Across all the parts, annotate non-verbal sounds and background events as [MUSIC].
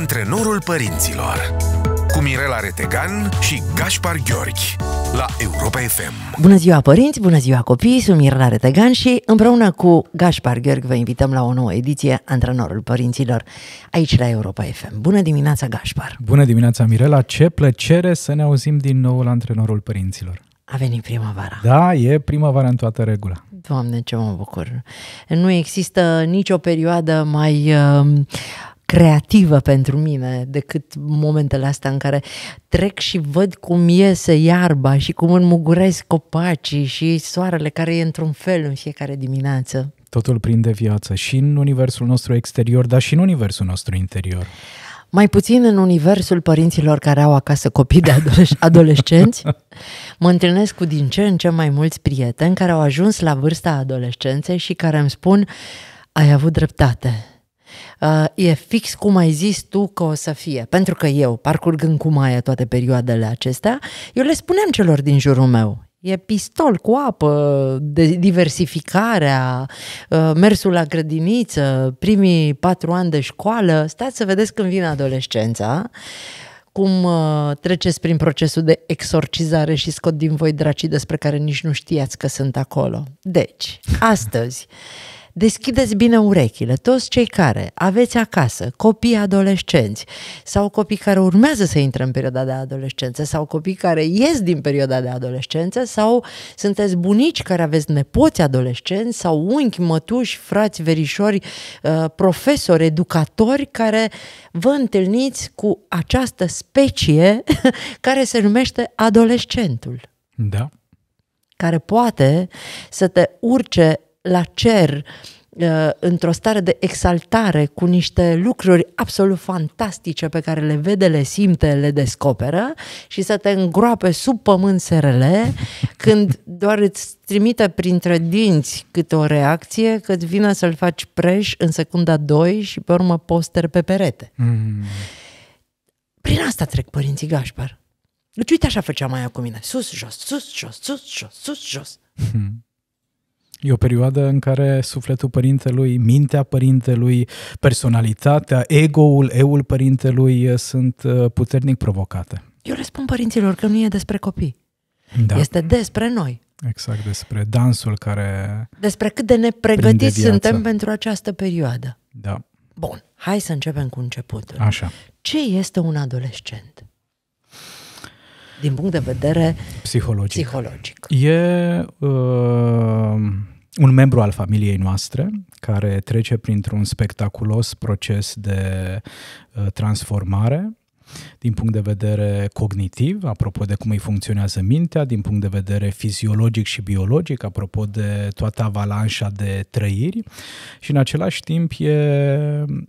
Antrenorul părinților cu Mirela Retegan și Gaspar Gheorghi la Europa FM. Bună ziua părinți, bună ziua copii, sunt Mirela Retegan și împreună cu Gaspar Gheorghi vă invităm la o nouă ediție Antrenorul Părinților aici la Europa FM. Bună dimineața, Gaspar! Bună dimineața, Mirela! Ce plăcere să ne auzim din nou la Antrenorul Părinților! A venit primăvara. Da, e primăvara în toată regula. Doamne, ce mă bucur! Nu există nicio perioadă mai uh, creativă pentru mine decât momentele astea în care trec și văd cum iese iarba și cum înmugurez copacii și soarele care e într-un fel în fiecare dimineață. Totul prinde viață și în universul nostru exterior, dar și în universul nostru interior. Mai puțin în universul părinților care au acasă copii de adolesc- [LAUGHS] adolescenți, mă întâlnesc cu din ce în ce mai mulți prieteni care au ajuns la vârsta adolescenței și care îmi spun ai avut dreptate, uh, e fix cum ai zis tu că o să fie. Pentru că eu, parcurgând cu Maia toate perioadele acestea, eu le spuneam celor din jurul meu, E pistol cu apă, de diversificarea, uh, mersul la grădiniță, primii patru ani de școală. Stați să vedeți când vine adolescența, cum uh, treceți prin procesul de exorcizare și scot din voi dracii despre care nici nu știați că sunt acolo. Deci, astăzi, Deschideți bine urechile, toți cei care aveți acasă copii adolescenți sau copii care urmează să intre în perioada de adolescență sau copii care ies din perioada de adolescență sau sunteți bunici care aveți nepoți adolescenți sau unchi, mătuși, frați, verișori, uh, profesori, educatori care vă întâlniți cu această specie [LAUGHS] care se numește adolescentul. Da. Care poate să te urce la cer uh, într-o stare de exaltare cu niște lucruri absolut fantastice pe care le vede, le simte, le descoperă și să te îngroape sub pământ serele [LAUGHS] când doar îți trimite printre dinți câte o reacție că îți vine să-l faci preș în secunda 2 și pe urmă poster pe perete. Mm. Prin asta trec părinții Gașpar. Deci uite așa făcea mai cu mine. Sus, jos, sus, jos, sus, jos, sus, jos. Mm. E o perioadă în care sufletul părintelui, mintea părintelui, personalitatea, ego-ul, eul părintelui uh, sunt uh, puternic provocate. Eu le spun părinților că nu e despre copii. Da. Este despre noi. Exact, despre dansul care. Despre cât de nepregătiți suntem pentru această perioadă. Da. Bun, hai să începem cu începutul. Așa. Ce este un adolescent? din punct de vedere psihologic. psihologic. E uh, un membru al familiei noastre care trece printr-un spectaculos proces de uh, transformare din punct de vedere cognitiv, apropo de cum îi funcționează mintea, din punct de vedere fiziologic și biologic, apropo de toată avalanșa de trăiri și în același timp e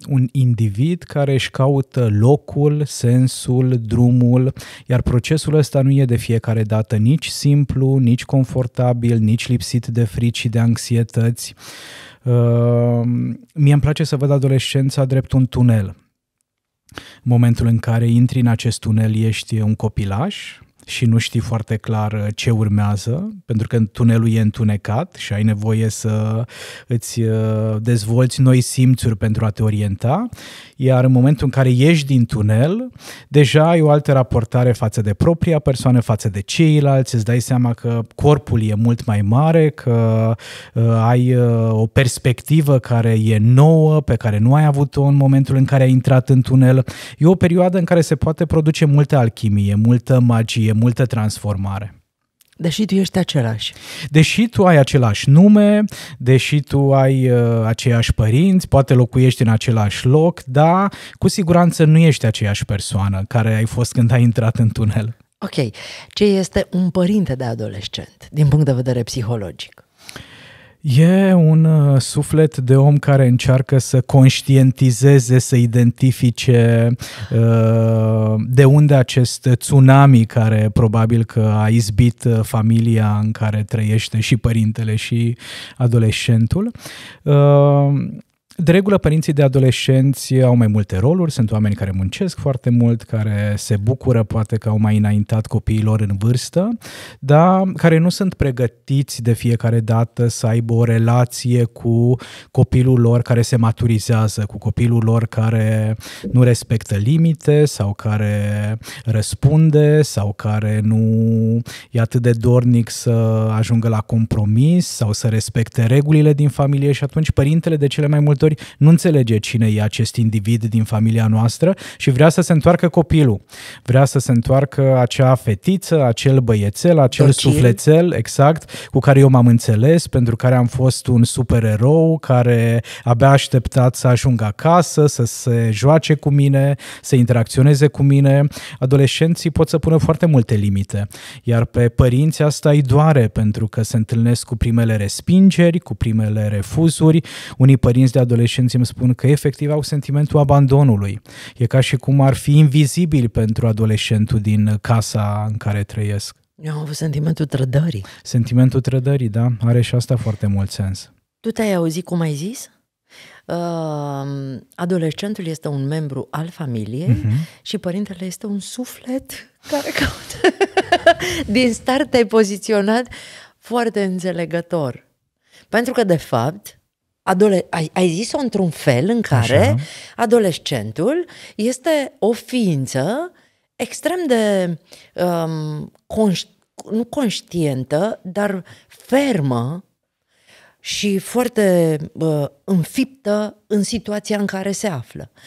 un individ care își caută locul, sensul, drumul, iar procesul ăsta nu e de fiecare dată nici simplu, nici confortabil, nici lipsit de frici și de anxietăți. Uh, mie îmi place să văd adolescența drept un tunel momentul în care intri în acest tunel, ești un copilaș, și nu știi foarte clar uh, ce urmează, pentru că tunelul e întunecat și ai nevoie să îți uh, dezvolți noi simțuri pentru a te orienta, iar în momentul în care ieși din tunel, deja ai o altă raportare față de propria persoană, față de ceilalți, îți dai seama că corpul e mult mai mare, că uh, ai o perspectivă care e nouă, pe care nu ai avut-o în momentul în care ai intrat în tunel. E o perioadă în care se poate produce multă alchimie, multă magie, e multă transformare. Deși tu ești același. Deși tu ai același nume, deși tu ai uh, aceiași părinți, poate locuiești în același loc, dar cu siguranță nu ești aceeași persoană care ai fost când ai intrat în tunel. Ok. Ce este un părinte de adolescent din punct de vedere psihologic? E un uh, suflet de om care încearcă să conștientizeze, să identifice uh, de unde acest tsunami care probabil că a izbit uh, familia în care trăiește și părintele și adolescentul. De regulă, părinții de adolescenți au mai multe roluri, sunt oameni care muncesc foarte mult, care se bucură poate că au mai înaintat copiilor în vârstă, dar care nu sunt pregătiți de fiecare dată să aibă o relație cu copilul lor care se maturizează, cu copilul lor care nu respectă limite sau care răspunde sau care nu e atât de dornic să ajungă la compromis sau să respecte regulile din familie și atunci părintele de cele mai multe cazuri nu înțelege cine e acest individ din familia noastră și vrea să se întoarcă copilul. Vrea să se întoarcă acea fetiță, acel băiețel, acel Docil. sufletel, exact, cu care eu m-am înțeles, pentru care am fost un supererou, care abia așteptat să ajungă acasă, să se joace cu mine, să interacționeze cu mine. Adolescenții pot să pună foarte multe limite, iar pe părinți asta îi doare, pentru că se întâlnesc cu primele respingeri, cu primele refuzuri. Unii părinți de adolescenții îmi spun că efectiv au sentimentul abandonului. E ca și cum ar fi invizibil pentru adolescentul din casa în care trăiesc. Eu am avut sentimentul trădării. Sentimentul trădării, da, are și asta foarte mult sens. Tu te-ai auzit cum ai zis? Uh, adolescentul este un membru al familiei uh-huh. și părintele este un suflet care [LAUGHS] caută. din start te-ai poziționat foarte înțelegător. Pentru că, de fapt, Adole- ai, ai zis-o într-un fel în care Așa. adolescentul este o ființă extrem de um, conș- nu conștientă, dar fermă și foarte uh, înfiptă în situația în care se află. Uh,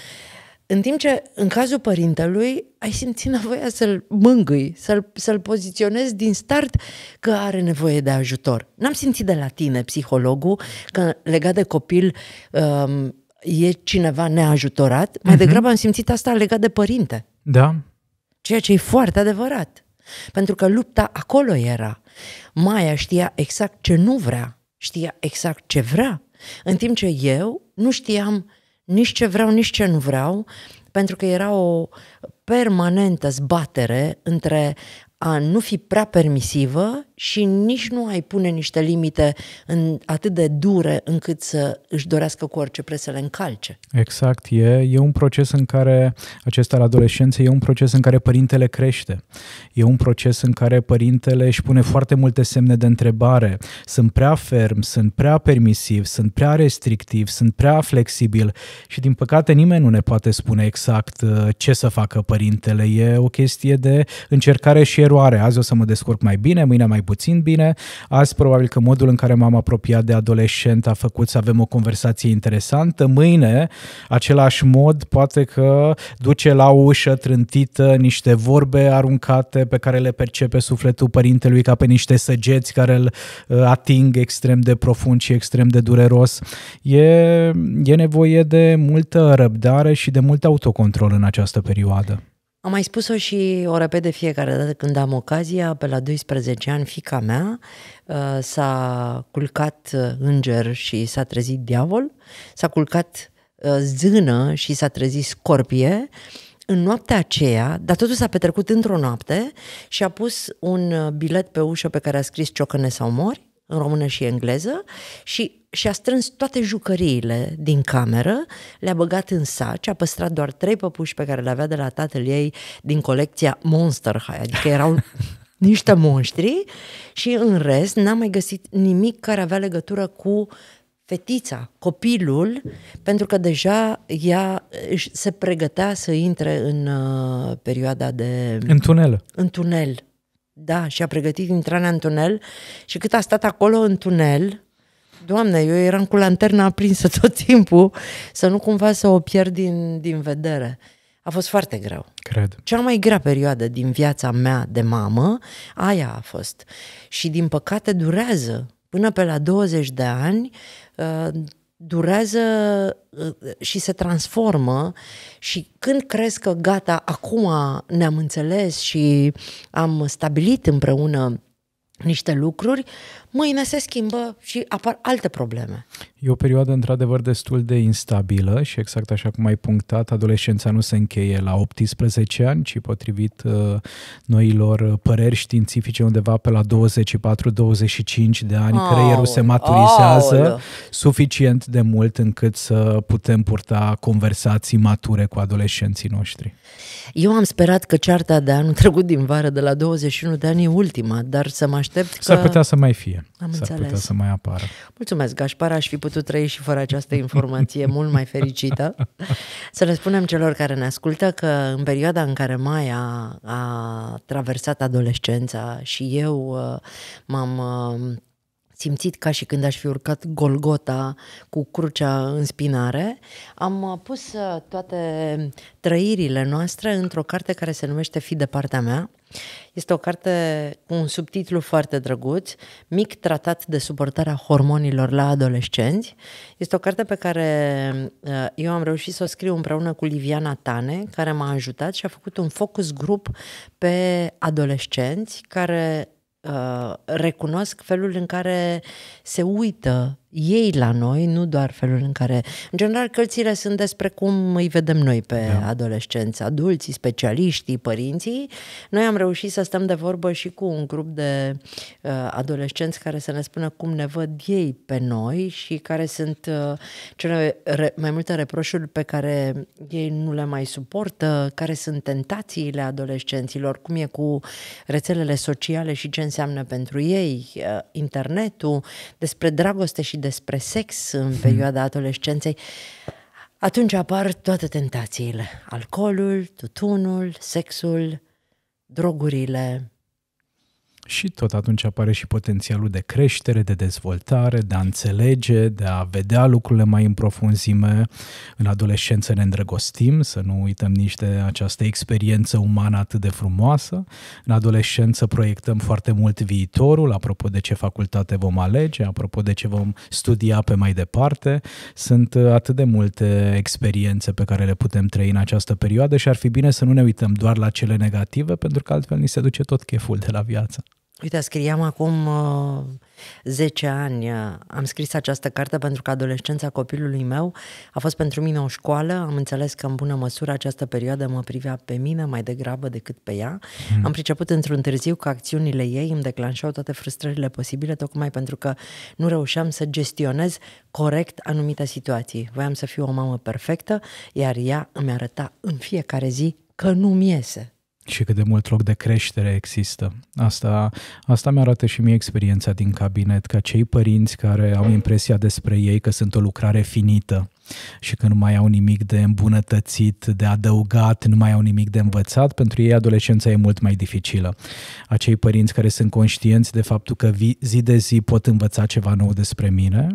în timp ce, în cazul părintelui, ai simțit nevoia să-l mângâi, să-l, să-l poziționezi din start că are nevoie de ajutor. N-am simțit de la tine, psihologul, că legat de copil um, e cineva neajutorat, mai uh-huh. degrabă am simțit asta legat de părinte. Da. Ceea ce e foarte adevărat. Pentru că lupta acolo era. Maia știa exact ce nu vrea, știa exact ce vrea, în timp ce eu nu știam nici ce vreau, nici ce nu vreau, pentru că era o permanentă zbatere între a nu fi prea permisivă și nici nu ai pune niște limite în, atât de dure încât să își dorească cu orice preț să le încalce. Exact, e, e un proces în care, acesta la adolescență, e un proces în care părintele crește. E un proces în care părintele își pune foarte multe semne de întrebare. Sunt prea ferm, sunt prea permisiv, sunt prea restrictiv, sunt prea flexibil și din păcate nimeni nu ne poate spune exact uh, ce să facă părintele. E o chestie de încercare și eroare eroare. Azi o să mă descurc mai bine, mâine mai puțin bine. Azi probabil că modul în care m-am apropiat de adolescent a făcut să avem o conversație interesantă. Mâine același mod poate că duce la o ușă trântită niște vorbe aruncate pe care le percepe sufletul părintelui ca pe niște săgeți care îl uh, ating extrem de profund și extrem de dureros. E, e nevoie de multă răbdare și de mult autocontrol în această perioadă. Am mai spus-o și o repet de fiecare dată când am ocazia, pe la 12 ani, fica mea uh, s-a culcat uh, înger și s-a trezit diavol, s-a culcat uh, zână și s-a trezit scorpie, în noaptea aceea, dar totul s-a petrecut într-o noapte și a pus un bilet pe ușă pe care a scris Ciocăne sau mori, în română și engleză și și a strâns toate jucăriile din cameră, le-a băgat în saci, a păstrat doar trei păpuși pe care le avea de la tatăl ei din colecția Monster High, adică erau [LAUGHS] niște monștri și în rest n-am mai găsit nimic care avea legătură cu fetița, copilul, pentru că deja ea eh, se pregătea să intre în eh, perioada de... În tunel. În tunel. Da, și a pregătit intrarea în tunel și cât a stat acolo în tunel, Doamne, eu eram cu lanterna aprinsă tot timpul să nu cumva să o pierd din, din vedere. A fost foarte greu. Cred. Cea mai grea perioadă din viața mea de mamă, aia a fost. Și din păcate durează. Până pe la 20 de ani, uh, durează uh, și se transformă și când crezi că gata, acum ne-am înțeles și am stabilit împreună niște lucruri, mâine se schimbă și apar alte probleme. E o perioadă într-adevăr destul de instabilă și exact așa cum ai punctat, adolescența nu se încheie la 18 ani, ci potrivit uh, noilor păreri științifice undeva pe la 24-25 de ani, creierul se maturizează suficient de mult încât să putem purta conversații mature cu adolescenții noștri. Eu am sperat că cearta de anul trecut din vară de la 21 de ani e ultima, dar să mă aștept că... S-ar putea să mai fie. Am s-ar înțeles. putea să mai apară. Mulțumesc, Gașpar, aș fi putut trăi și fără această informație [LAUGHS] mult mai fericită. Să le spunem celor care ne ascultă că în perioada în care Maia a traversat adolescența și eu uh, m-am uh, simțit ca și când aș fi urcat Golgota cu crucea în spinare, am uh, pus toate trăirile noastre într-o carte care se numește Fi de partea mea, este o carte cu un subtitlu foarte drăguț, Mic tratat de suportarea hormonilor la adolescenți. Este o carte pe care uh, eu am reușit să o scriu împreună cu Liviana Tane, care m-a ajutat și a făcut un focus grup pe adolescenți care uh, recunosc felul în care se uită ei la noi, nu doar felul în care... În general, cărțile sunt despre cum îi vedem noi pe da. adolescenți, adulții, specialiștii, părinții. Noi am reușit să stăm de vorbă și cu un grup de uh, adolescenți care să ne spună cum ne văd ei pe noi și care sunt uh, cele re- mai multe reproșuri pe care ei nu le mai suportă, care sunt tentațiile adolescenților, cum e cu rețelele sociale și ce înseamnă pentru ei, uh, internetul, despre dragoste și despre sex în hmm. perioada adolescenței, atunci apar toate tentațiile. Alcoolul, tutunul, sexul, drogurile, și tot atunci apare și potențialul de creștere, de dezvoltare, de a înțelege, de a vedea lucrurile mai în profunzime. În adolescență ne îndrăgostim, să nu uităm nici de această experiență umană atât de frumoasă. În adolescență proiectăm foarte mult viitorul, apropo de ce facultate vom alege, apropo de ce vom studia pe mai departe. Sunt atât de multe experiențe pe care le putem trăi în această perioadă și ar fi bine să nu ne uităm doar la cele negative, pentru că altfel ni se duce tot cheful de la viață. Uite, scriam acum uh, 10 ani, uh, am scris această carte pentru că adolescența copilului meu a fost pentru mine o școală, am înțeles că în bună măsură această perioadă mă privea pe mine mai degrabă decât pe ea. Mm. Am priceput într-un târziu că acțiunile ei îmi declanșau toate frustrările posibile, tocmai pentru că nu reușeam să gestionez corect anumite situații. Voiam să fiu o mamă perfectă, iar ea îmi arăta în fiecare zi că nu-mi iese și cât de mult loc de creștere există. Asta, asta mi-arată și mie experiența din cabinet, că cei părinți care au impresia despre ei că sunt o lucrare finită și că nu mai au nimic de îmbunătățit, de adăugat, nu mai au nimic de învățat, pentru ei adolescența e mult mai dificilă. Acei părinți care sunt conștienți de faptul că zi de zi pot învăța ceva nou despre mine,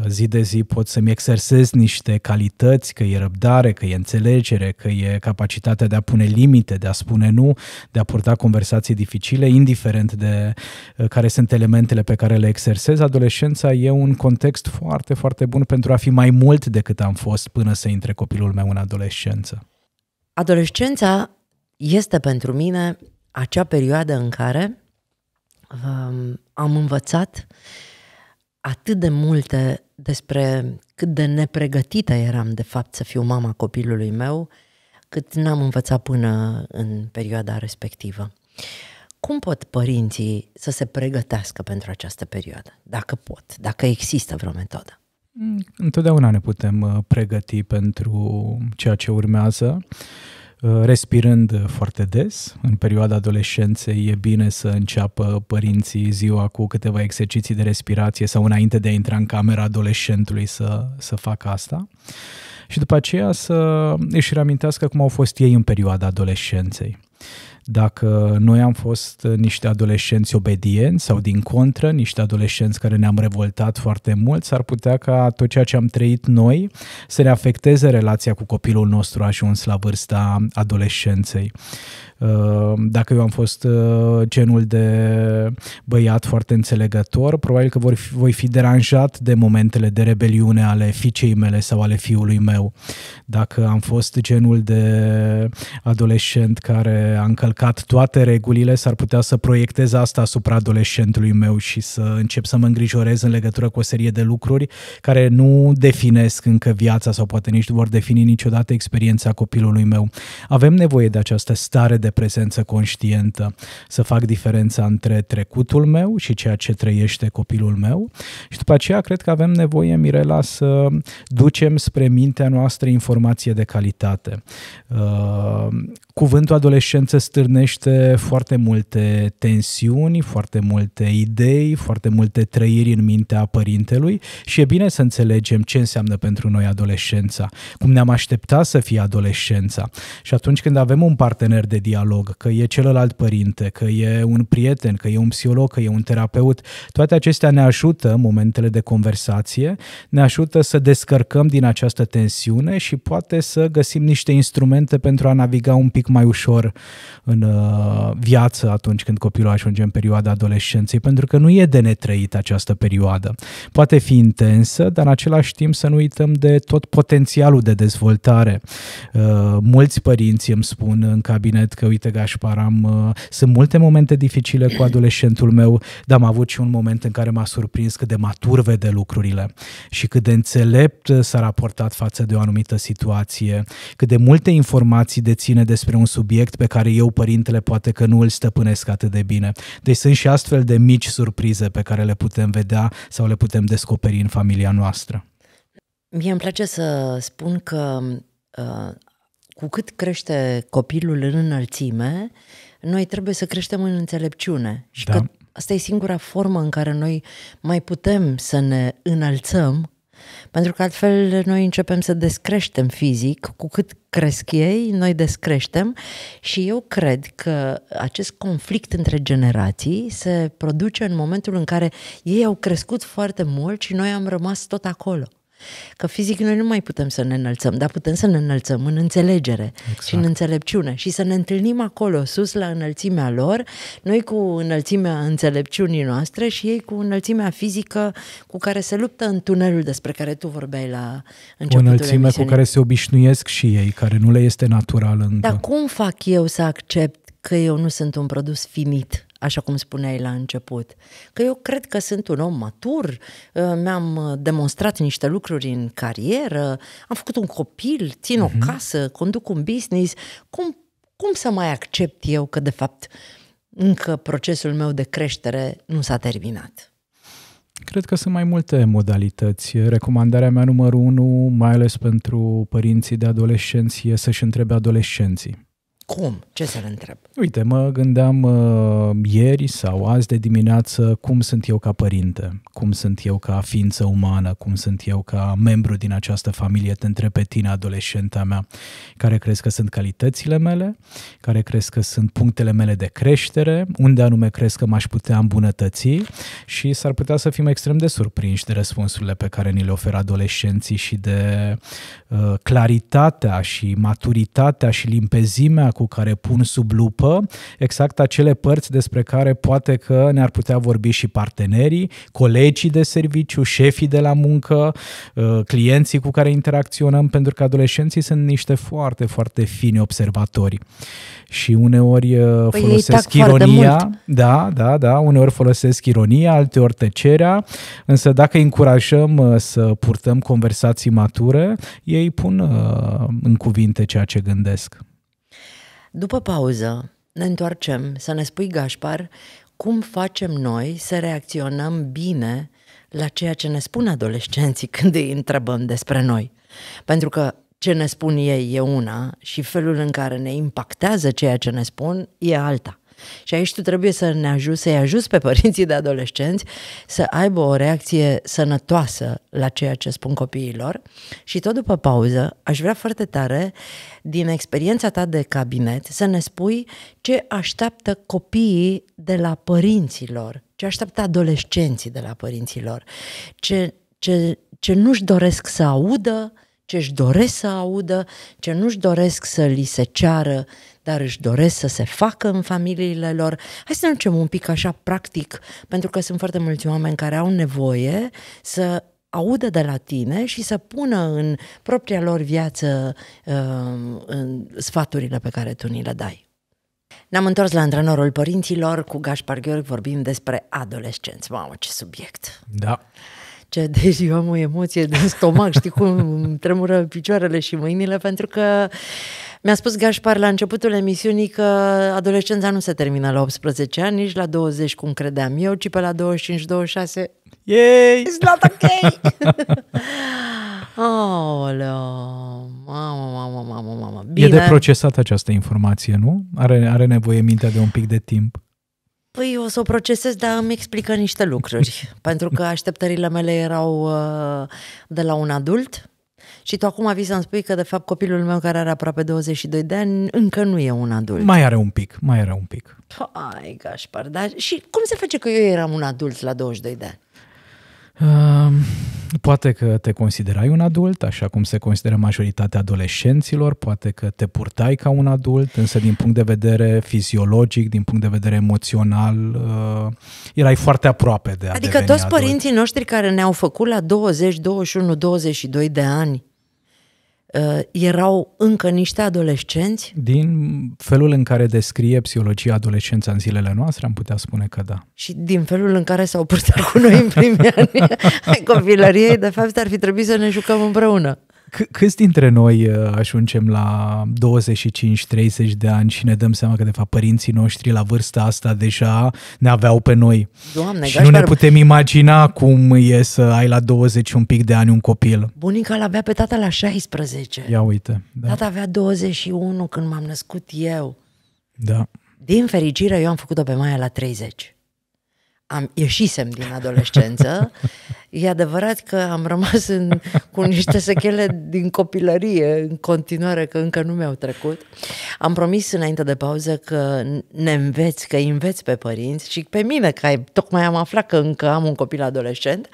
că zi de zi pot să-mi exersez niște calități, că e răbdare, că e înțelegere, că e capacitatea de a pune limite, de a spune nu, de a purta conversații dificile, indiferent de uh, care sunt elementele pe care le exersez. Adolescența e un context foarte, foarte bun pentru a fi mai mult decât am fost până să intre copilul meu în adolescență. Adolescența este pentru mine acea perioadă în care um, am învățat uh, atât de multe despre cât de nepregătită eram de fapt să fiu mama copilului meu, cât n-am învățat până în perioada respectivă. Cum pot părinții să se pregătească pentru această perioadă? Dacă pot, dacă există vreo metodă? Întotdeauna ne putem uh, pregăti pentru ceea ce urmează. Uh, respirând foarte des. În perioada adolescenței e bine să înceapă părinții ziua cu câteva exerciții de respirație sau înainte de a intra în camera adolescentului să, să facă asta. Și după aceea să își reamintească cum au fost ei în perioada adolescenței dacă noi am fost niște adolescenți obedienți sau din contră, niște adolescenți care ne-am revoltat foarte mult, s-ar putea ca tot ceea ce am trăit noi să ne afecteze relația cu copilul nostru ajuns la vârsta adolescenței. Uh, dacă eu am fost uh, genul de băiat foarte înțelegător, probabil că voi fi deranjat de momentele de rebeliune ale fiicei mele sau ale fiului meu. Dacă am fost genul de adolescent care a încălcat încălcat toate regulile, s-ar putea să proiectez asta asupra adolescentului meu și să încep să mă îngrijorez în legătură cu o serie de lucruri care nu definesc încă viața sau poate nici nu vor defini niciodată experiența copilului meu. Avem nevoie de această stare de prezență conștientă, să fac diferența între trecutul meu și ceea ce trăiește copilul meu și după aceea cred că avem nevoie, Mirela, să ducem spre mintea noastră informație de calitate. Uh, cuvântul adolescență stă stârnește foarte multe tensiuni, foarte multe idei, foarte multe trăiri în mintea părintelui și e bine să înțelegem ce înseamnă pentru noi adolescența, cum ne-am așteptat să fie adolescența. Și atunci când avem un partener de dialog, că e celălalt părinte, că e un prieten, că e un psiholog, că e un terapeut, toate acestea ne ajută, momentele de conversație, ne ajută să descărcăm din această tensiune și poate să găsim niște instrumente pentru a naviga un pic mai ușor în uh, viață atunci când copilul ajunge în perioada adolescenței, pentru că nu e de netrăit această perioadă. Poate fi intensă, dar în același timp să nu uităm de tot potențialul de dezvoltare. Uh, mulți părinți îmi spun în cabinet că, uite, Gașpar, am, uh, sunt multe momente dificile cu adolescentul meu, dar am avut și un moment în care m-a surprins cât de matur vede lucrurile și cât de înțelept s-a raportat față de o anumită situație, cât de multe informații deține despre un subiect pe care eu, părintele poate că nu îl stăpânesc atât de bine. Deci sunt și astfel de mici surprize pe care le putem vedea sau le putem descoperi în familia noastră. Mie îmi place să spun că ă, cu cât crește copilul în înălțime, noi trebuie să creștem în înțelepciune și da. că asta e singura formă în care noi mai putem să ne înălțăm pentru că altfel noi începem să descreștem fizic, cu cât cresc ei, noi descreștem și eu cred că acest conflict între generații se produce în momentul în care ei au crescut foarte mult și noi am rămas tot acolo. Că fizic noi nu mai putem să ne înălțăm, dar putem să ne înălțăm în înțelegere exact. și în înțelepciune și să ne întâlnim acolo, sus, la înălțimea lor, noi cu înălțimea înțelepciunii noastre și ei cu înălțimea fizică cu care se luptă în tunelul despre care tu vorbeai la începutul O înălțime emisiunii. cu care se obișnuiesc și ei, care nu le este natural încă. Dar cum fac eu să accept că eu nu sunt un produs finit? așa cum spuneai la început. Că eu cred că sunt un om matur, uh, mi-am uh, demonstrat niște lucruri în carieră, am făcut un copil, țin mm-hmm. o mhm. casă, conduc un business. Cum, cum să mai accept eu că, de fapt, încă procesul meu de creștere nu s-a terminat? Cred că sunt mai multe modalități. Recomandarea mea numărul unu, mai ales pentru părinții de adolescenți, e să-și întrebe adolescenții cum? Ce să-l întreb? Uite, mă gândeam uh, ieri sau azi de dimineață cum sunt eu ca părinte, cum sunt eu ca ființă umană, cum sunt eu ca membru din această familie, te întreb pe tine, adolescenta mea, care crezi că sunt calitățile mele, care crezi că sunt punctele mele de creștere, unde anume crezi că m-aș putea îmbunătăți și s-ar putea să fim extrem de surprinși de răspunsurile pe care ni le oferă adolescenții și de uh, claritatea și maturitatea și limpezimea cu care pun sub lupă exact acele părți despre care poate că ne-ar putea vorbi și partenerii, colegii de serviciu, șefii de la muncă, uh, clienții cu care interacționăm, pentru că adolescenții sunt niște foarte, foarte fini observatori. Și uneori uh, păi folosesc ironia, da, da, da, uneori folosesc ironia, alteori tăcerea, însă dacă încurajăm uh, să purtăm conversații mature, ei pun în cuvinte ceea ce gândesc. După pauză, ne întoarcem să ne spui, Gașpar, cum facem noi să reacționăm bine la ceea ce ne spun adolescenții [LAUGHS] când îi întrebăm despre noi. Pentru că ce ne spun ei e una și felul în care ne impactează ceea ce ne spun e alta. Și aici tu trebuie să ne ajut, să-i ajut pe părinții de adolescenți să aibă o reacție sănătoasă la ceea ce spun copiilor. Și tot după pauză, aș vrea foarte tare, din experiența ta de cabinet, să ne spui ce așteaptă copiii de la părinților, ce așteaptă adolescenții de la părinților, ce, ce, ce nu-și doresc să audă, ce își doresc să audă, ce nu-și doresc să li se ceară dar își doresc să se facă în familiile lor. Hai să ne ducem un pic așa practic, pentru că sunt foarte mulți oameni care au nevoie să audă de la tine și să pună în propria lor viață uh, în sfaturile pe care tu ni le dai. Ne-am întors la antrenorul părinților, cu Gaspar Gheorghe vorbim despre adolescenți. Mamă, ce subiect! Da ce deci eu am o emoție din stomac, știi cum tremură picioarele și mâinile, pentru că mi-a spus Gașpar la începutul emisiunii că adolescența nu se termină la 18 ani, nici la 20, cum credeam eu, ci pe la 25-26. Yay! It's not ok! [LAUGHS] Aoleo, mamă, mamă, mamă, mamă. Bine. E de procesat această informație, nu? Are, are nevoie mintea de un pic de timp. Păi o să o procesez, dar îmi explică niște lucruri, [LAUGHS] pentru că așteptările mele erau uh, de la un adult și tu acum vii să-mi spui că de fapt copilul meu care are aproape 22 de ani încă nu e un adult. Mai are un pic, mai are un pic. Ai, Gașpar, dar și cum se face că eu eram un adult la 22 de ani? Uh... Poate că te considerai un adult, așa cum se consideră majoritatea adolescenților, poate că te purtai ca un adult, însă din punct de vedere fiziologic, din punct de vedere emoțional, uh, erai foarte aproape de a Adică toți adult. părinții noștri care ne-au făcut la 20, 21, 22 de ani Uh, erau încă niște adolescenți? Din felul în care descrie psihologia adolescența în zilele noastre, am putea spune că da. Și din felul în care s-au purtat cu noi în primii [LAUGHS] ani ai copilăriei, de fapt ar fi trebuit să ne jucăm împreună câți dintre noi uh, ajungem la 25-30 de ani și ne dăm seama că, de fapt, părinții noștri la vârsta asta deja ne aveau pe noi? Doamne, și Gașpar... nu ne putem imagina cum e să ai la 20 un pic de ani un copil. Bunica l-avea pe tata la 16. Ia uite. Da. Tata avea 21 când m-am născut eu. Da. Din fericire, eu am făcut-o pe Maia la 30 am ieșisem din adolescență, e adevărat că am rămas în, cu niște sechele din copilărie în continuare, că încă nu mi-au trecut. Am promis înainte de pauză că ne înveți, că înveți pe părinți și pe mine, că ai, tocmai am aflat că încă am un copil adolescent,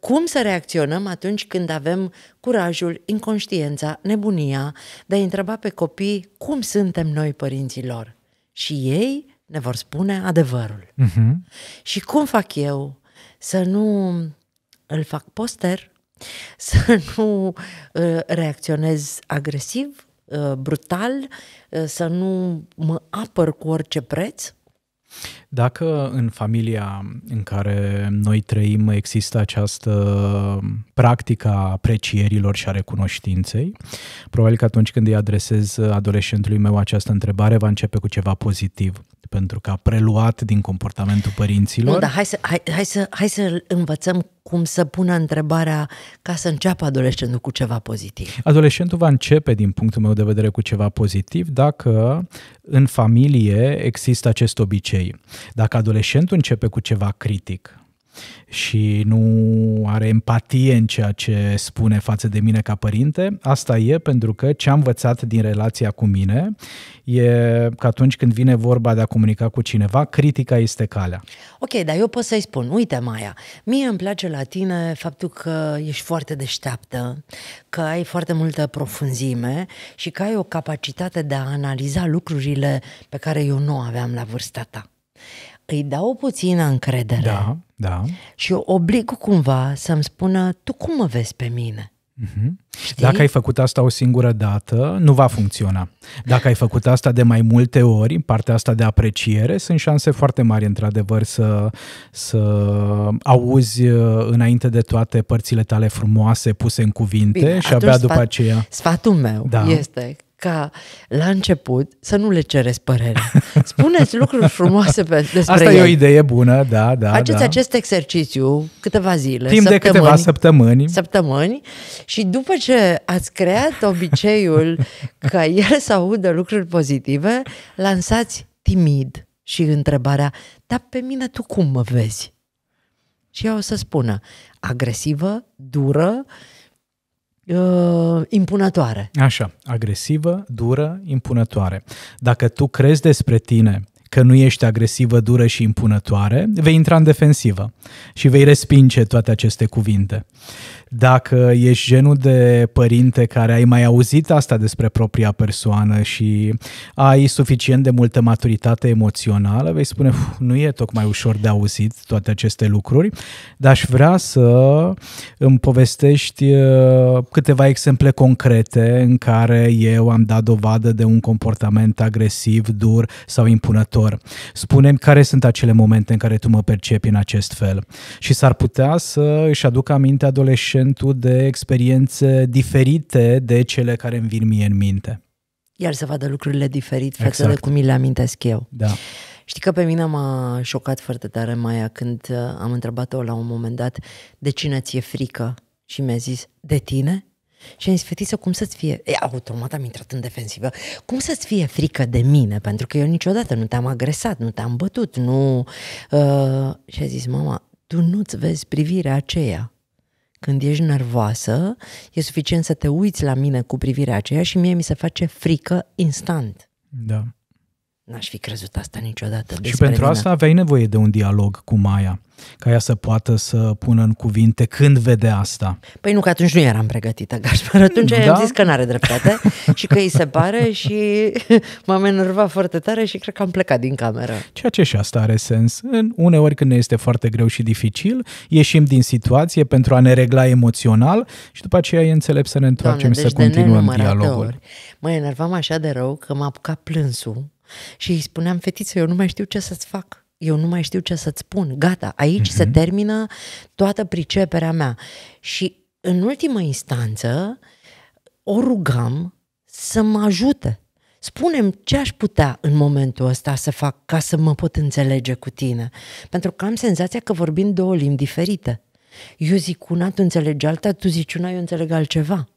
cum să reacționăm atunci când avem curajul, inconștiența, nebunia de a întreba pe copii cum suntem noi părinții lor. Și ei ne vor spune adevărul. Mm-hmm. Și cum fac eu să nu îl fac poster, [LAUGHS] să nu uh, reacționez agresiv, uh, brutal, uh, să nu mă apăr cu orice preț? Dacă în familia în care noi trăim există această practică a aprecierilor și a recunoștinței, probabil că atunci când îi adresez adolescentului meu această întrebare va începe cu ceva pozitiv pentru că a preluat din comportamentul părinților. Nu, dar hai să, hai, hai, să, hai să învățăm cum să pună întrebarea ca să înceapă adolescentul cu ceva pozitiv. Adolescentul va începe, din punctul meu de vedere, cu ceva pozitiv dacă în familie există acest obicei. Dacă adolescentul începe cu ceva critic, și nu are empatie în ceea ce spune față de mine ca părinte, asta e pentru că ce am învățat din relația cu mine e că atunci când vine vorba de a comunica cu cineva, critica este calea. Ok, dar eu pot să-i spun, uite Maia, mie îmi place la tine faptul că ești foarte deșteaptă, că ai foarte multă profunzime și că ai o capacitate de a analiza lucrurile pe care eu nu aveam la vârsta ta îi dau puțină încredere da, da. și o oblig cumva să-mi spună tu cum mă vezi pe mine? Mm-hmm. Dacă ai făcut asta o singură dată, nu va funcționa. Dacă ai făcut asta de mai multe ori, partea asta de apreciere, sunt șanse foarte mari, într-adevăr, să, să auzi uh, înainte de toate părțile tale frumoase puse în cuvinte Bine, și abia după aceea. Sfatul meu da. este ca la început să nu le cereți părere. [LAUGHS] Spuneți lucruri frumoase pe, despre Asta ei. e o idee bună, da, da. Faceți da. acest exercițiu câteva zile, Timp de câteva săptămâni. Săptămâni și după ce ați creat obiceiul [LAUGHS] ca el să audă lucruri pozitive, lansați timid și întrebarea, dar pe mine tu cum mă vezi? Și ea o să spună, agresivă, dură, uh, uh, impunătoare. Așa, agresivă, dură, impunătoare. Dacă tu crezi despre tine că nu ești agresivă, dură și impunătoare, vei intra în defensivă și vei respinge toate aceste cuvinte. Dacă ești genul de părinte care ai mai auzit asta despre propria persoană și ai suficient de multă maturitate emoțională, vei spune, nu e tocmai ușor de auzit toate aceste lucruri, dar aș vrea să îmi povestești uh, câteva exemple concrete în care eu am dat dovadă de un comportament agresiv, dur sau impunător viitor. Spunem care sunt acele momente în care tu mă percepi în acest fel. Și s-ar putea să își aduc aminte adolescentul de experiențe diferite de cele care îmi vin mie în minte. iar să vadă lucrurile diferit față exact. de cum mi le amintesc eu. Da. Știi că pe mine m-a șocat foarte tare Maia când uh, am întrebat-o la un moment dat de cine ți-e frică și mi-a zis de tine și am zis, fetiță, cum să-ți fie... E, automat am intrat în defensivă. Cum să-ți fie frică de mine? Pentru că eu niciodată nu te-am agresat, nu te-am bătut, nu... Uh... Și a zis, mama, tu nu-ți vezi privirea aceea. Când ești nervoasă, e suficient să te uiți la mine cu privirea aceea și mie mi se face frică instant. Da. N-aș fi crezut asta niciodată. Și pentru mine. asta aveai nevoie de un dialog cu Maia, ca ea să poată să pună în cuvinte când vede asta. Păi nu, că atunci nu eram pregătită, Gaspar. Atunci da? am zis că n-are dreptate [LAUGHS] și că îi se pare și [LAUGHS] m-am enervat foarte tare și cred că am plecat din cameră. Ceea ce și asta are sens. În uneori când ne este foarte greu și dificil, ieșim din situație pentru a ne regla emoțional și după aceea e înțelept să ne întoarcem Doamne, deci să continuăm dialogul. Mă enervam așa de rău că m-a apucat plânsul și îi spuneam, fetiță, eu nu mai știu ce să-ți fac eu nu mai știu ce să-ți spun, gata, aici uh-huh. se mhm. termină toată priceperea mea. Și în ultimă instanță o rugam să mă ajute. Spunem ce aș putea în momentul ăsta să fac ca să mă pot înțelege cu tine. Pentru că am senzația că vorbim două limbi diferite. Eu zic una, tu înțelegi alta, tu zici una, eu înțeleg altceva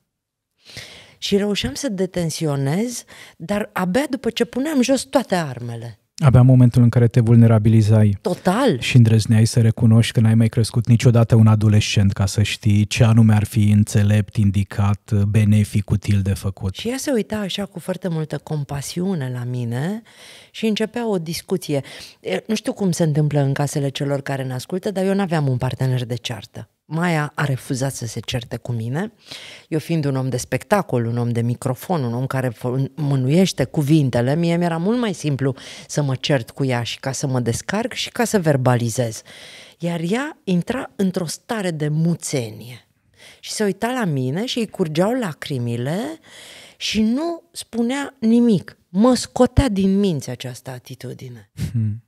și reușeam să detensionez, dar abia după ce puneam jos toate armele. Abia momentul în care te vulnerabilizai. Total. Și îndrăzneai să recunoști că n-ai mai crescut niciodată un adolescent ca să știi ce anume ar fi înțelept, indicat, benefic, util de făcut. Și ea se uita așa cu foarte multă compasiune la mine și începea o discuție. Nu știu cum se întâmplă în casele celor care ne ascultă, dar eu n-aveam un partener de ceartă. Maia a refuzat să se certe cu mine. Eu fiind un om de spectacol, un om de microfon, un om care mânuiește cuvintele, mie mi-era mult mai simplu să mă cert cu ea și ca să mă descarc și ca să verbalizez. Iar ea intra într-o stare de muțenie și se uita la mine și îi curgeau lacrimile și nu spunea nimic. Mă scotea din minți această atitudine. Hmm.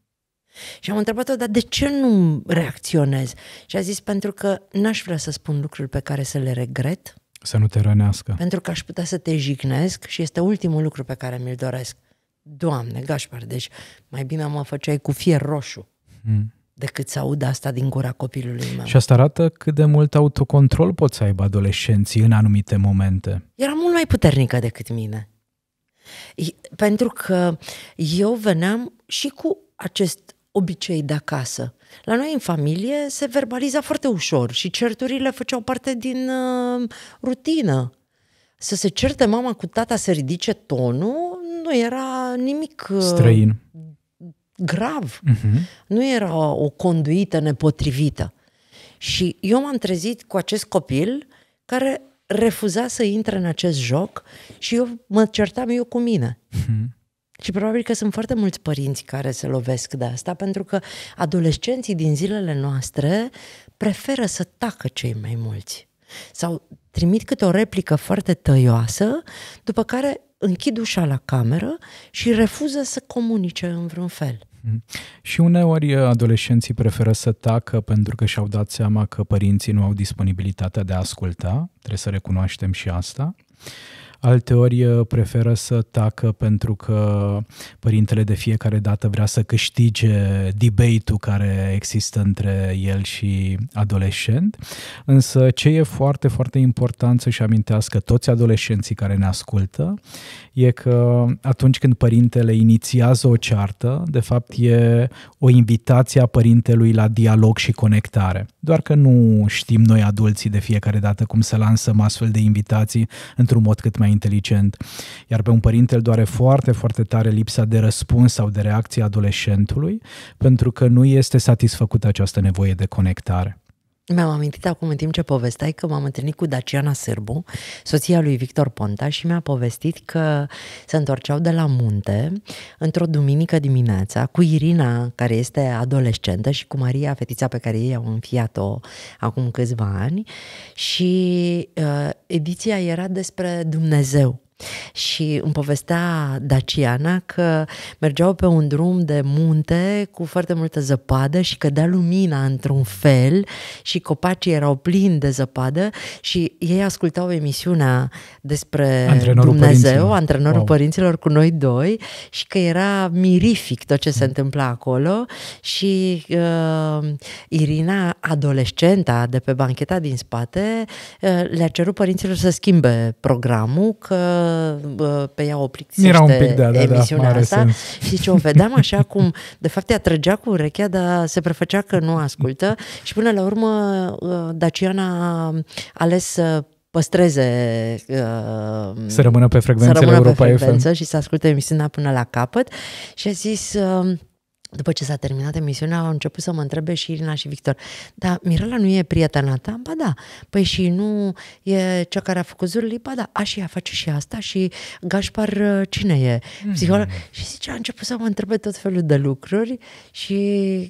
Și am întrebat-o, dar de ce nu reacționez? Și a zis, pentru că n-aș vrea să spun lucruri pe care să le regret. Să nu te rănească. Pentru că aș putea să te jignesc și este ultimul lucru pe care mi-l doresc. Doamne, Gașpar, deci mai bine mă făceai cu fier roșu. Mm decât să aud asta din gura copilului meu. Și asta arată cât de mult autocontrol poți să aibă adolescenții în anumite momente. Era mult mai puternică decât mine. Pentru că eu veneam și cu acest obicei de acasă. La noi în familie se verbaliza foarte ușor și certurile făceau parte din uh, rutină. Să se certe mama cu tata să ridice tonul nu era nimic uh, străin. Grav. Uh-huh. Nu era o conduită nepotrivită. Și eu m-am trezit cu acest copil care refuza să intre în acest joc și eu mă certam eu cu mine. Uh-huh. Și probabil că sunt foarte mulți părinți care se lovesc de asta, pentru că adolescenții din zilele noastre preferă să tacă cei mai mulți. Sau trimit câte o replică foarte tăioasă, după care închid ușa la cameră și refuză să comunice în vreun fel. Mhm. Și uneori uh, adolescenții preferă să tacă pentru că și-au dat seama că părinții nu au disponibilitatea de a asculta, trebuie să recunoaștem și asta alteori eh, preferă să tacă pentru că părintele de fiecare dată vrea să câștige debate-ul care există între el și adolescent. Însă ce e foarte, foarte important să-și amintească toți adolescenții care ne ascultă e că atunci când părintele inițiază o ceartă, de fapt e o invitație a părintelui la dialog și conectare. Doar că nu știm noi adulții de fiecare dată cum să lansăm astfel de invitații într-un mod cât mai mai inteligent, iar pe un părinte îl doare foarte, foarte tare lipsa de răspuns sau de reacție adolescentului, pentru că nu este satisfăcută această nevoie de conectare. Mi-am amintit acum în timp ce povesteai că m-am întâlnit cu Daciana Sârbu, soția lui Victor Ponta și mi-a povestit că se întorceau de la munte într-o duminică dimineața cu Irina, care este adolescentă și cu Maria, fetița pe care ei au înfiat-o acum câțiva ani și uh, ediția era despre Dumnezeu și îmi povestea Daciana că mergeau pe un drum de munte cu foarte multă zăpadă și cădea lumina într-un fel și copacii erau plini de zăpadă și ei ascultau emisiunea despre antrenorul Dumnezeu, părinților. antrenorul wow. părinților cu noi doi și că era mirific tot ce se mm. întâmpla acolo și uh, Irina, adolescenta de pe bancheta din spate, uh, le-a cerut părinților să schimbe programul, că Uh, pe ea o plictisește Era un pic, da, da, da emisiunea da, asta sens. și ce o vedeam așa cum, de fapt, ea trăgea cu urechea, dar se prefăcea că nu ascultă și până la urmă uh, Daciana a ales să păstreze uh, să rămână pe frecvențele Europa pe frecvență FM. și să asculte emisiunea până la capăt și a zis uh, după ce s-a terminat emisiunea, au început să mă întrebe și Irina și Victor. Dar Mirela nu e prietena ta? Ba da. Păi și nu e cea care a făcut zurli? Ba da. A și ea face și asta și Gașpar uh, cine e? Hmm. Psiholog? Mm-hmm. Și zice, a început să mă întrebe tot felul de lucruri și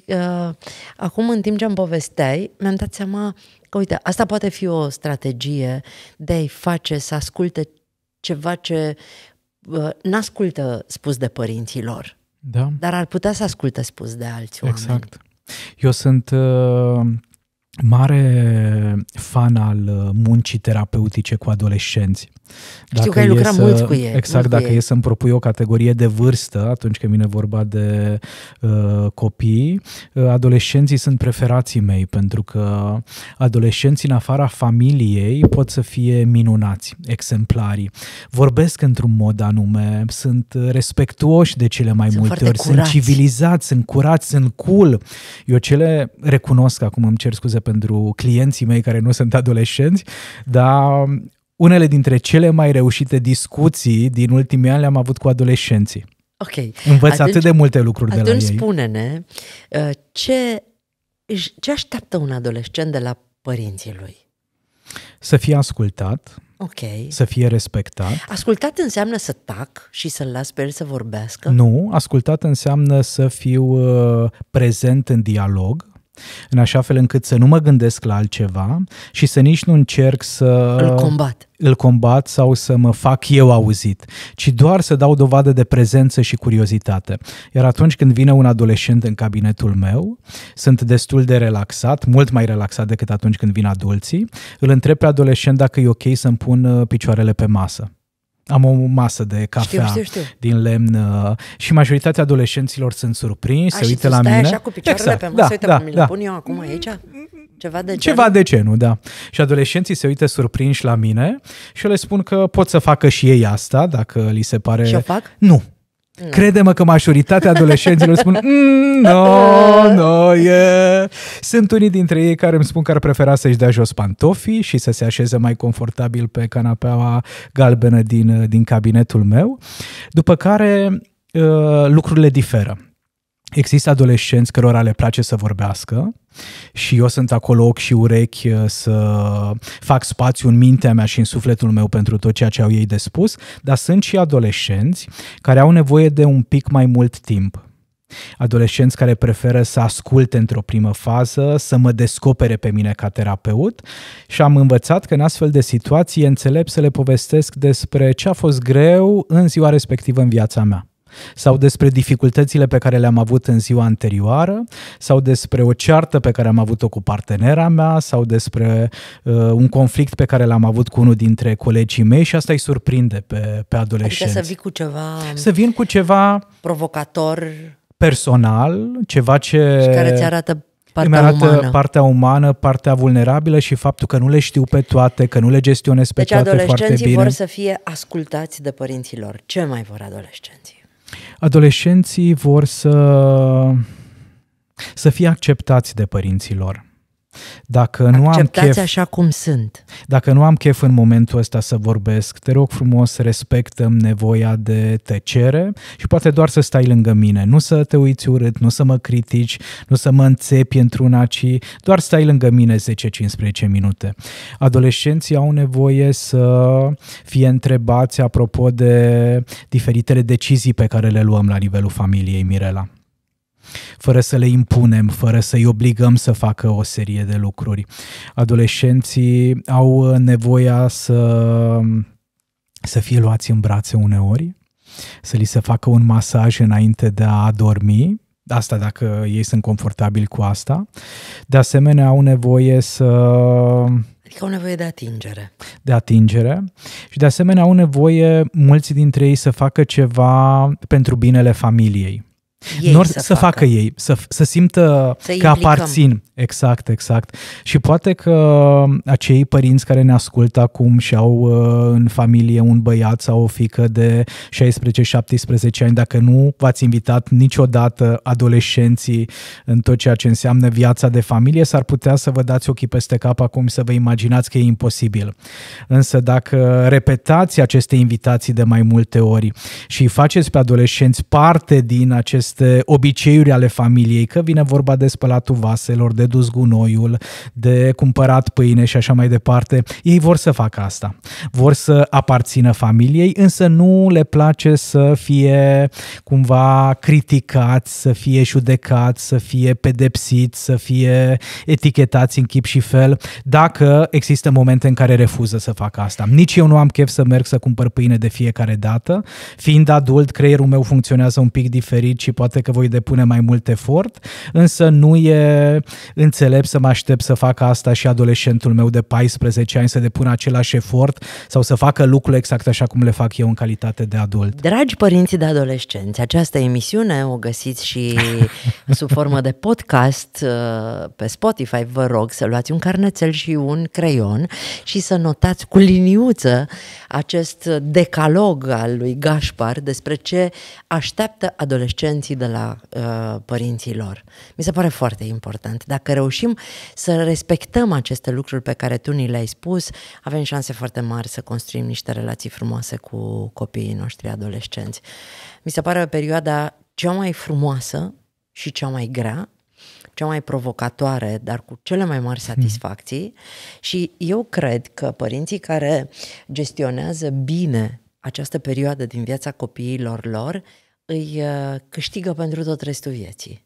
uh, acum în timp ce am povesteai, mi-am dat seama că uite, asta poate fi o strategie de a-i face să asculte ceva ce uh, n-ascultă spus de părinții lor. Da. Dar ar putea să asculte spus de exact. oameni. Exact. Eu sunt uh, mare fan al uh, muncii terapeutice cu adolescenți. Dacă Știu că ai lucrat să, mult cu ei. Exact, mult dacă e să-mi propui o categorie de vârstă, atunci când vine vorba de uh, copii, uh, adolescenții sunt preferații mei, pentru că adolescenții în afara familiei pot să fie minunați, exemplari. Vorbesc într-un mod anume, sunt respectuoși de cele mai sunt multe ori, curați. sunt civilizați, sunt curați, sunt cool. Eu cele recunosc, acum îmi cer scuze surprize pentru clienții mei care nu sunt adolescenți, dar unele dintre cele mai reușite discuții din ultimii ani le-am avut cu adolescenții. Ok. Învăț atunci, atât de multe lucruri de la ei. spune-ne uh, ce, ce așteaptă un adolescent de la părinții lui? Să fie ascultat, okay. să fie respectat. Ascultat înseamnă să tac și să-l las pe el să vorbească? Nu, ascultat înseamnă să fiu uh, prezent în dialog, în așa fel încât să nu mă gândesc la altceva și să nici nu încerc să... Îl combat. Îl combat sau să mă fac eu auzit, ci doar să dau dovadă de prezență și curiozitate. Iar atunci când vine un adolescent în cabinetul meu, sunt destul de relaxat, mult mai relaxat decât atunci când vin adulții, îl întreb pe adolescent dacă e ok să-mi pun uh, picioarele pe masă. Am o masă de cafea știu, știu, știu. din lemn uh, și majoritatea adolescenților sunt surprinși, se uită la mine. Așa cu picioarele exact, pe da, masă, da, uite, da, mi da. pun eu acum aici. Ceva de genul? Ceva de genul, da. Și adolescenții se uită surprinși la mine și eu le spun că pot să facă și ei asta, dacă li se pare... Și o fac? Nu. Nu. Crede-mă că majoritatea adolescenților spun mm, no, no, yeah. Sunt unii dintre ei care îmi spun că ar prefera să-și dea jos pantofii și să se așeze mai confortabil pe canapeaua galbenă din, din cabinetul meu. După care uh, lucrurile diferă. Există adolescenți cărora le place să vorbească și eu sunt acolo ochi și urechi uh, să fac spațiu în mintea mea și în sufletul meu pentru tot ceea ce au ei de spus, dar sunt și adolescenți care au nevoie de un pic mai mult timp. Adolescenți care preferă să asculte într-o primă fază, să mă descopere pe mine ca terapeut și am învățat că în astfel de situații înțeleg să le povestesc despre ce a fost greu în ziua respectivă în viața mea sau despre dificultățile pe care le-am avut în ziua anterioară, sau despre o ceartă pe care am avut-o cu partenera mea, sau despre uh, un conflict pe care l-am avut cu unul dintre colegii mei și asta îi surprinde pe, pe adolescenți. Adică să vin cu ceva... Să vin cu ceva... Provocator... Personal, ceva ce... Și care ți arată Partea îmi arată umană. partea umană, partea vulnerabilă și faptul că nu le știu pe toate, că nu le gestionez pe deci, toate foarte bine. Deci adolescenții vor să fie ascultați de părinților. Ce mai vor adolescenții? adolescenții vor să, să fie acceptați de părinții lor. Dacă nu am chef, așa cum sunt. Dacă nu am chef în momentul ăsta să vorbesc, te rog frumos, respectăm nevoia de tăcere și poate doar să stai lângă mine. Nu să te uiți urât, nu să mă critici, nu să mă înțepi într-una, ci doar stai lângă mine 10-15 minute. Adolescenții au nevoie să fie întrebați apropo de diferitele decizii pe care le luăm la nivelul familiei, Mirela fără să le impunem, fără să-i obligăm să facă o serie de lucruri. Adolescenții au uh, nevoia să, um, să fie luați în brațe uneori, să li se facă un masaj înainte de a dormi, asta dacă ei sunt confortabili cu asta. De asemenea, au nevoie să... Adică au nevoie de atingere. De atingere. Și de asemenea au nevoie mulți dintre ei să facă ceva pentru binele familiei. Ei să, să facă. facă ei, să, să simtă să că aparțin. Exact, exact. Și poate că acei părinți care ne ascultă acum și au uh, în familie un băiat sau o fică de 16-17 ani, dacă nu v-ați invitat niciodată adolescenții în tot ceea ce înseamnă viața de familie, s-ar putea să vă dați ochii peste cap acum să vă imaginați că e imposibil. Însă dacă repetați aceste invitații de mai multe ori și faceți pe adolescenți parte din acest aceste obiceiuri ale familiei, că vine vorba de spălatul vaselor, de dus gunoiul, de cumpărat pâine și așa mai departe. Ei vor să facă asta. Vor să aparțină familiei, însă nu le place să fie cumva criticați, să fie judecați, să fie pedepsiți, să fie etichetați în chip și fel, dacă există momente în care refuză să facă asta. Nici eu nu am chef să merg să cumpăr pâine de fiecare dată. Fiind adult, creierul meu funcționează un pic diferit și poate că voi depune mai mult efort, însă nu e înțelept să mă aștept să fac asta și adolescentul meu de 14 ani să depună același efort sau să facă lucrurile exact așa cum le fac eu în calitate de adult. Dragi părinți de adolescenți, această emisiune o găsiți și [LAUGHS] sub formă de podcast uh, pe Spotify, vă rog să luați un carnețel și un creion și să notați cu liniuță acest decalog al lui Gașpar despre ce așteaptă adolescenții folosi de la uh, părinții lor. Mi se pare foarte important. Dacă reușim să respectăm aceste lucruri pe care tu ni le-ai spus, avem șanse foarte mari să construim niște relații frumoase cu copiii noștri adolescenți. Mi se pare perioada cea mai frumoasă și cea mai grea cea mai provocatoare, dar cu cele mai mari hmm. satisfacții. Mm. Și eu cred că părinții care gestionează bine această perioadă din viața copiilor lor îi uh, câștigă pentru tot restul vieții.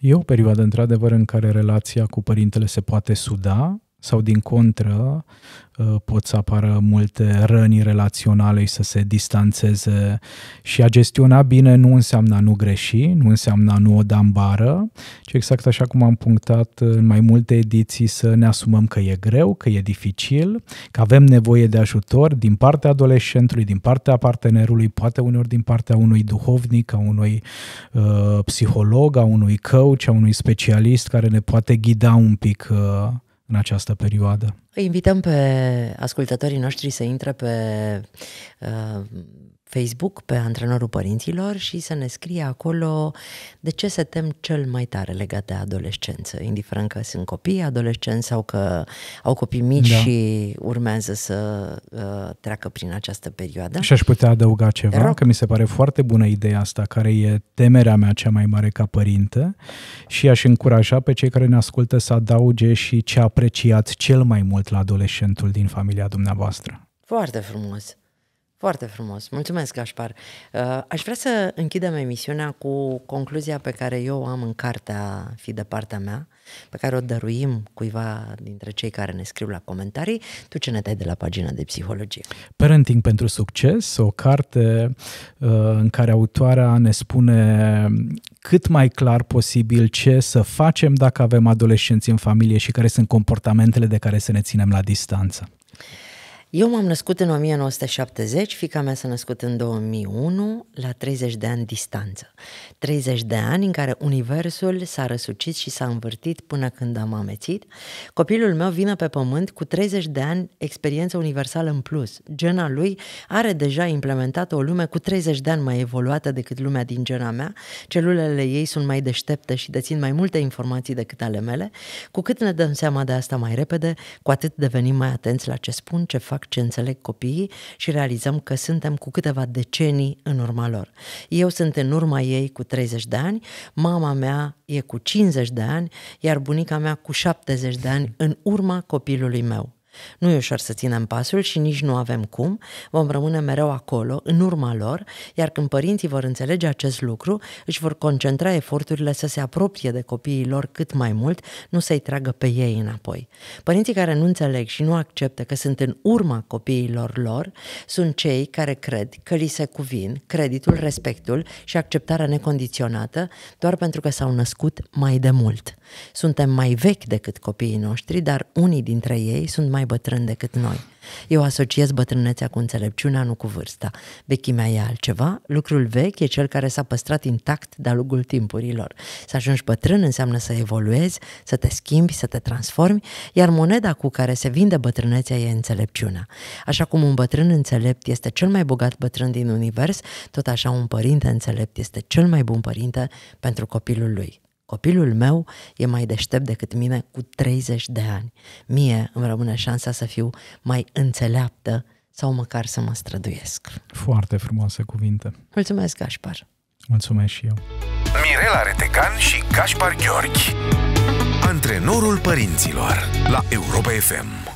E o perioadă, într-adevăr, în care relația cu părintele se poate suda sau din contră uh, pot să apară multe răni relaționale și să se distanțeze și a gestiona bine nu înseamnă a nu greși, nu înseamnă a nu o da în bară, ci exact așa cum am punctat în mai multe ediții să ne asumăm că e greu, că e dificil, că avem nevoie de ajutor din partea adolescentului, din partea partenerului, poate uneori din partea unui duhovnic, a unui uh, psiholog, a unui coach, a unui specialist care ne poate ghida un pic uh, în această perioadă. Îi invităm pe ascultătorii noștri să intre pe uh, Facebook pe Antrenorul Părinților și să ne scrie acolo de ce se tem cel mai tare legat de adolescență, indiferent că sunt copii, adolescenți sau că au copii mici da. și urmează să uh, treacă prin această perioadă. Și aș putea adăuga ceva, Roc. că mi se pare foarte bună ideea asta, care e temerea mea cea mai mare ca părinte și aș încuraja pe cei care ne ascultă să adauge și ce apreciați cel mai mult la adolescentul din familia dumneavoastră. Foarte frumos! Foarte frumos. Mulțumesc, Gașpar. Uh, aș vrea să închidem emisiunea cu concluzia pe care eu o am în cartea Fi de partea mea, pe care o dăruim cuiva dintre cei care ne scriu la comentarii. Tu ce ne dai de la pagina de psihologie? Parenting pentru succes, o carte uh, în care autoarea ne spune cât mai clar posibil ce să facem dacă avem adolescenți în familie și care sunt comportamentele de care să ne ținem la distanță. Eu m-am născut în 1970, fica mea s-a născut în 2001, la 30 de ani distanță. 30 de ani în care universul s-a răsucit și s-a învârtit până când am amețit. Copilul meu vine pe pământ cu 30 de ani experiență universală în plus. Gena lui are deja implementată o lume cu 30 de ani mai evoluată decât lumea din gena mea. Celulele ei sunt mai deștepte și dețin mai multe informații decât ale mele. Cu cât ne dăm seama de asta mai repede, cu atât devenim mai atenți la ce spun, ce fac exact ce înțeleg copiii și realizăm că suntem cu câteva decenii în urma lor. Eu sunt în urma ei cu 30 de ani, mama mea e cu 50 de ani, iar bunica mea cu 70 de ani în urma copilului meu. Nu e ușor să ținem pasul și nici nu avem cum, vom rămâne mereu acolo, în urma lor, iar când părinții vor înțelege acest lucru, își vor concentra eforturile să se apropie de copiii lor cât mai mult, nu să-i tragă pe ei înapoi. Părinții care nu înțeleg și nu acceptă că sunt în urma copiilor lor, sunt cei care cred că li se cuvin creditul, respectul și acceptarea necondiționată doar pentru că s-au născut mai de mult. Suntem mai vechi decât copiii noștri, dar unii dintre ei sunt mai bătrâni decât noi. Eu asociez bătrânețea cu înțelepciunea, nu cu vârsta. Vechimea e altceva, lucrul vechi e cel care s-a păstrat intact de-a lungul timpurilor. Să ajungi bătrân înseamnă să evoluezi, să te schimbi, să te transformi, iar moneda cu care se vinde bătrânețea e înțelepciunea. Așa cum un bătrân înțelept este cel mai bogat bătrân din univers, tot așa un părinte înțelept este cel mai bun părinte pentru copilul lui. Copilul meu e mai deștept decât mine cu 30 de ani. Mie îmi rămâne șansa să fiu mai înțeleaptă sau măcar să mă străduiesc. Foarte frumoase cuvinte. Mulțumesc, Gașpar. Mulțumesc și eu. Mirela Retecan și Gașpar Gheorghi. Antrenorul părinților la Europa FM.